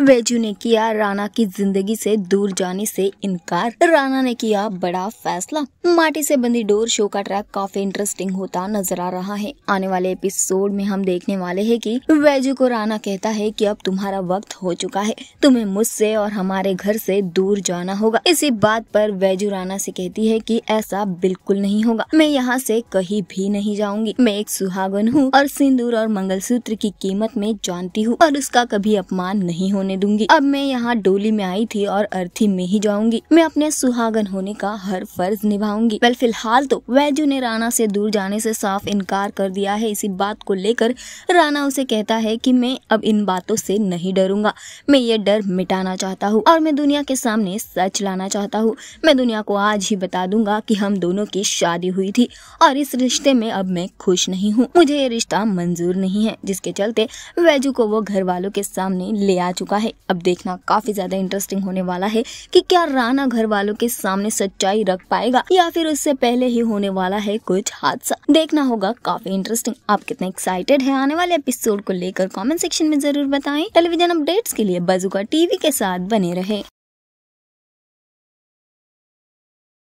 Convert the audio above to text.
वेजू ने किया राणा की जिंदगी से दूर जाने से इनकार राणा ने किया बड़ा फैसला माटी से बंदी डोर शो का ट्रैक काफी इंटरेस्टिंग होता नजर आ रहा है आने वाले एपिसोड में हम देखने वाले हैं कि वेजू को राणा कहता है कि अब तुम्हारा वक्त हो चुका है तुम्हें मुझसे और हमारे घर से दूर जाना होगा इसी बात पर वेजू राणा से कहती है कि ऐसा बिल्कुल नहीं होगा मैं यहाँ से कहीं भी नहीं जाऊंगी मैं एक सुहागन हूँ और सिंदूर और मंगलसूत्र की कीमत में जानती हूँ और उसका कभी अपमान नहीं हो होने दूंगी अब मैं यहाँ डोली में आई थी और अर्थी में ही जाऊंगी मैं अपने सुहागन होने का हर फर्ज निभाऊंगी वेल फिलहाल तो वैजू ने राणा से दूर जाने से साफ इनकार कर दिया है इसी बात को लेकर राणा उसे कहता है कि मैं अब इन बातों से नहीं डरूंगा मैं ये डर मिटाना चाहता हूँ और मैं दुनिया के सामने सच लाना चाहता हूँ मैं दुनिया को आज ही बता दूंगा की हम दोनों की शादी हुई थी और इस रिश्ते में अब मैं खुश नहीं हूँ मुझे ये रिश्ता मंजूर नहीं है जिसके चलते वैजू को वो घर वालों के सामने ले आ चुका चुका है अब देखना काफी ज्यादा इंटरेस्टिंग होने वाला है कि क्या राणा घर वालों के सामने सच्चाई रख पाएगा या फिर उससे पहले ही होने वाला है कुछ हादसा देखना होगा काफी इंटरेस्टिंग आप कितने एक्साइटेड है आने वाले एपिसोड को लेकर कॉमेंट सेक्शन में जरूर बताए टेलीविजन अपडेट्स के लिए बाजूका टीवी के साथ बने रहे